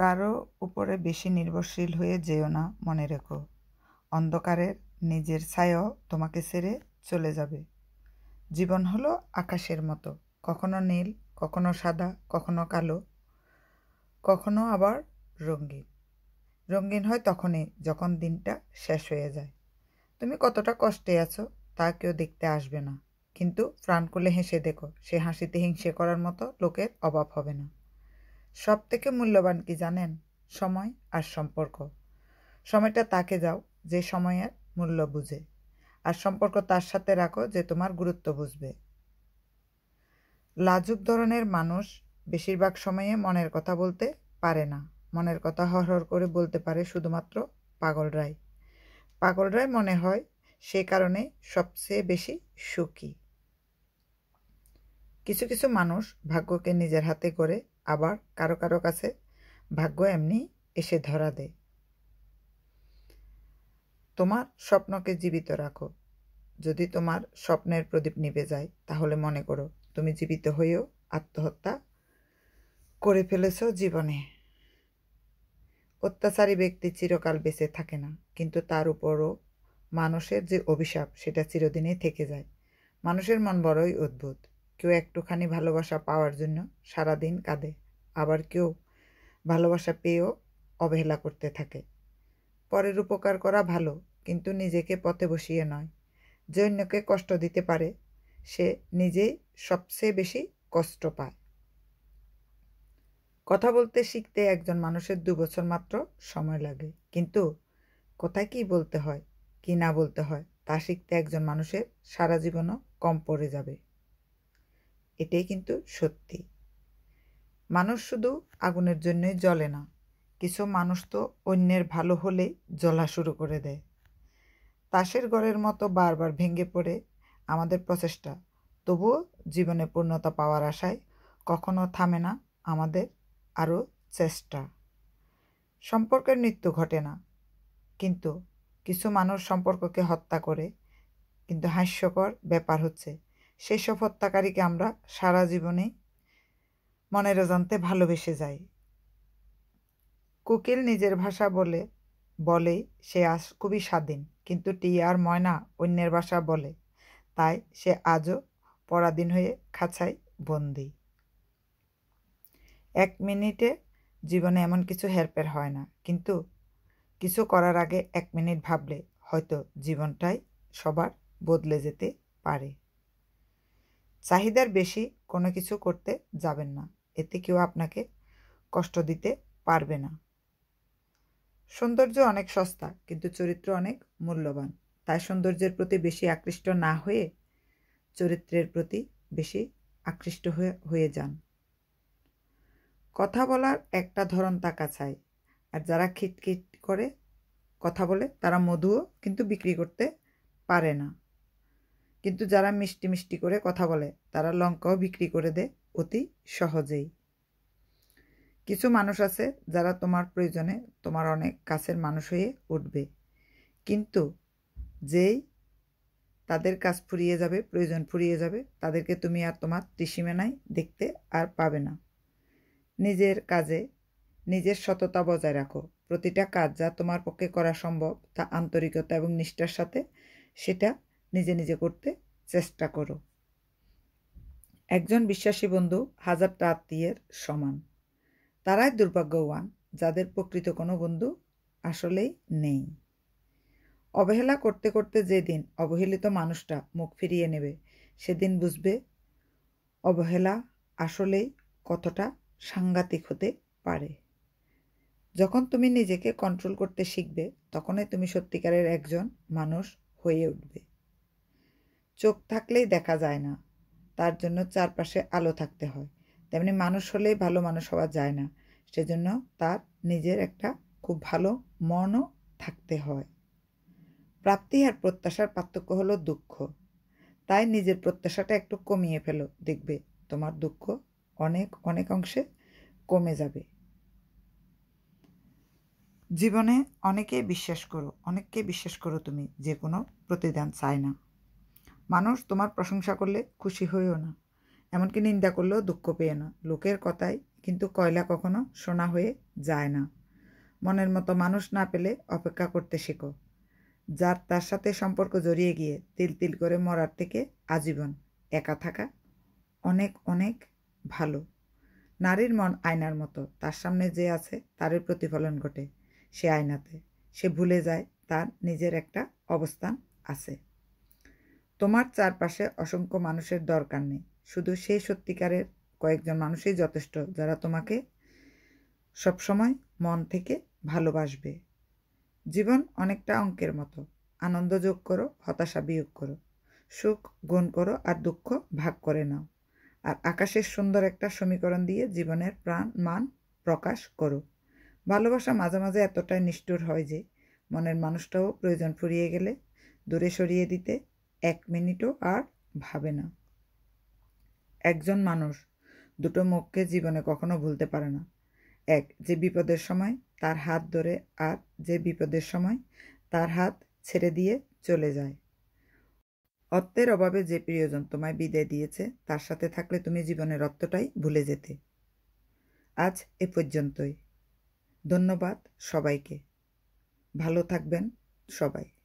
কারো উপরে বেশি নির্ভরশীল হয়ে যেও না মনে রেখো অন্ধকারের নিজের ছায়াও তোমাকে ছেড়ে চলে যাবে জীবন হলো আকাশের মতো কখনো নীল কখনো সাদা কখনো কালো কখনো আবার রঙিন রঙিন হয় তখনই যখন দিনটা শেষ হয়ে যায় তুমি কতটা কষ্টে আছো তা কেউ দেখতে আসবে না কিন্তু প্রাণ খুলে হেসে দেখো সে হাসিতে হিংসে করার মতো লোকের অভাব হবে না সব থেকে মূল্যবান কি জানেন সময় আর সম্পর্ক সময়টা তাকে যাও যে সময়ের মূল্য বুঝে আর সম্পর্ক তার সাথে রাখো যে তোমার গুরুত্ব বুঝবে লাজুক ধরনের মানুষ বেশিরভাগ সময়ে মনের কথা বলতে পারে না মনের কথা হর হর করে বলতে পারে শুধুমাত্র পাগল রায় পাগল রায় মনে হয় সে কারণে সবচেয়ে বেশি সুখী কিছু কিছু মানুষ ভাগ্যকে নিজের হাতে করে আবার কারো কারো কাছে ভাগ্য এমনি এসে ধরা দেয় তোমার স্বপ্নকে জীবিত রাখো যদি তোমার স্বপ্নের প্রদীপ নিভে যায় তাহলে মনে করো তুমি জীবিত হয়েও আত্মহত্যা করে ফেলেছ জীবনে অত্যাচারী ব্যক্তি চিরকাল বেঁচে থাকে না কিন্তু তার উপরও মানুষের যে অভিশাপ সেটা চিরদিনই থেকে যায় মানুষের মন বড়ই অদ্ভুত কেউ একটুখানি ভালোবাসা পাওয়ার জন্য সারাদিন কাঁদে আবার কেউ ভালোবাসা পেয়েও অবহেলা করতে থাকে পরের উপকার করা ভালো কিন্তু নিজেকে পথে বসিয়ে নয় যে অন্যকে কষ্ট দিতে পারে সে নিজেই সবচেয়ে বেশি কষ্ট পায় কথা বলতে শিখতে একজন মানুষের দু বছর মাত্র সময় লাগে কিন্তু কোথায় কী বলতে হয় কি না বলতে হয় তা শিখতে একজন মানুষের সারা জীবনও কম পড়ে যাবে এটাই কিন্তু সত্যি মানুষ শুধু আগুনের জন্যই জ্বলে না কিছু মানুষ তো অন্যের ভালো হলে জ্বলা শুরু করে দেয় তাসের ঘরের মতো বারবার ভেঙে পড়ে আমাদের প্রচেষ্টা তবুও জীবনে পূর্ণতা পাওয়ার আশায় কখনো থামে না আমাদের আরও চেষ্টা সম্পর্কের মৃত্যু ঘটে না কিন্তু কিছু মানুষ সম্পর্ককে হত্যা করে কিন্তু হাস্যকর ব্যাপার হচ্ছে সেই সব হত্যাকারীকে আমরা সারা জীবনে মনের জানতে ভালোবেসে যাই কুকিল নিজের ভাষা বলে বলে সে আজ খুবই স্বাধীন কিন্তু টিয়ার ময়না অন্যের ভাষা বলে তাই সে আজও পরাধীন হয়ে খাঁচাই বন্দি এক মিনিটে জীবনে এমন কিছু হেরপের হয় না কিন্তু কিছু করার আগে এক মিনিট ভাবলে হয়তো জীবনটাই সবার বদলে যেতে পারে চাহিদার বেশি কোনো কিছু করতে যাবেন না এতে কেউ আপনাকে কষ্ট দিতে পারবে না সৌন্দর্য অনেক সস্তা কিন্তু চরিত্র অনেক মূল্যবান তাই সৌন্দর্যের প্রতি বেশি আকৃষ্ট না হয়ে চরিত্রের প্রতি বেশি আকৃষ্ট হয়ে হয়ে যান কথা বলার একটা ধরন তাকা চাই আর যারা খিটখিট করে কথা বলে তারা মধুও কিন্তু বিক্রি করতে পারে না কিন্তু যারা মিষ্টি মিষ্টি করে কথা বলে তারা লঙ্কাও বিক্রি করে দেয় অতি সহজেই কিছু মানুষ আছে যারা তোমার প্রয়োজনে তোমার অনেক কাছের মানুষ হয়ে উঠবে কিন্তু যেই তাদের কাজ ফুরিয়ে যাবে প্রয়োজন ফুরিয়ে যাবে তাদেরকে তুমি আর তোমার ত্রিসীমেনায় দেখতে আর পাবে না নিজের কাজে নিজের সততা বজায় রাখো প্রতিটা কাজ যা তোমার পক্ষে করা সম্ভব তা আন্তরিকতা এবং নিষ্ঠার সাথে সেটা নিজে নিজে করতে চেষ্টা করো একজন বিশ্বাসী বন্ধু হাজারটা আত্মীয়ের সমান তারাই দুর্ভাগ্যবান যাদের প্রকৃত কোনো বন্ধু আসলেই নেই অবহেলা করতে করতে যেদিন অবহেলিত মানুষটা মুখ ফিরিয়ে নেবে সেদিন বুঝবে অবহেলা আসলেই কতটা সাংঘাতিক হতে পারে যখন তুমি নিজেকে কন্ট্রোল করতে শিখবে তখনই তুমি সত্যিকারের একজন মানুষ হয়ে উঠবে চোখ থাকলেই দেখা যায় না তার জন্য চারপাশে আলো থাকতে হয় তেমনি মানুষ হলেই ভালো মানুষ হওয়া যায় না সেজন্য তার নিজের একটা খুব ভালো মনও থাকতে হয় প্রাপ্তি আর প্রত্যাশার পার্থক্য হলো দুঃখ তাই নিজের প্রত্যাশাটা একটু কমিয়ে ফেলো দেখবে তোমার দুঃখ অনেক অনেক অংশে কমে যাবে জীবনে অনেকে বিশ্বাস করো অনেককে বিশ্বাস করো তুমি যে কোনো প্রতিদান চায় না মানুষ তোমার প্রশংসা করলে খুশি হইও না এমনকি নিন্দা করলেও দুঃখ পেয়ে না লোকের কথায় কিন্তু কয়লা কখনো সোনা হয়ে যায় না মনের মতো মানুষ না পেলে অপেক্ষা করতে শেখো যার তার সাথে সম্পর্ক জড়িয়ে গিয়ে তিল তিল করে মরার থেকে আজীবন একা থাকা অনেক অনেক ভালো নারীর মন আয়নার মতো তার সামনে যে আছে তারই প্রতিফলন ঘটে সে আয়নাতে সে ভুলে যায় তার নিজের একটা অবস্থান আছে তোমার চারপাশে অসংখ্য মানুষের দরকার নেই শুধু সেই সত্যিকারের কয়েকজন মানুষই যথেষ্ট যারা তোমাকে সবসময় মন থেকে ভালোবাসবে জীবন অনেকটা অঙ্কের মতো আনন্দ যোগ করো হতাশা বিয়োগ করো সুখ গুণ করো আর দুঃখ ভাগ করে নাও আর আকাশের সুন্দর একটা সমীকরণ দিয়ে জীবনের প্রাণ মান প্রকাশ করো ভালোবাসা মাঝে মাঝে এতটাই নিষ্ঠুর হয় যে মনের মানুষটাও প্রয়োজন ফুরিয়ে গেলে দূরে সরিয়ে দিতে এক মিনিটও আর ভাবে না একজন মানুষ দুটো মুখকে জীবনে কখনো ভুলতে পারে না এক যে বিপদের সময় তার হাত ধরে আর যে বিপদের সময় তার হাত ছেড়ে দিয়ে চলে যায় অর্থের অভাবে যে প্রিয়জন তোমায় বিদায় দিয়েছে তার সাথে থাকলে তুমি জীবনের অর্থটাই ভুলে যেতে আজ এ পর্যন্তই ধন্যবাদ সবাইকে ভালো থাকবেন সবাই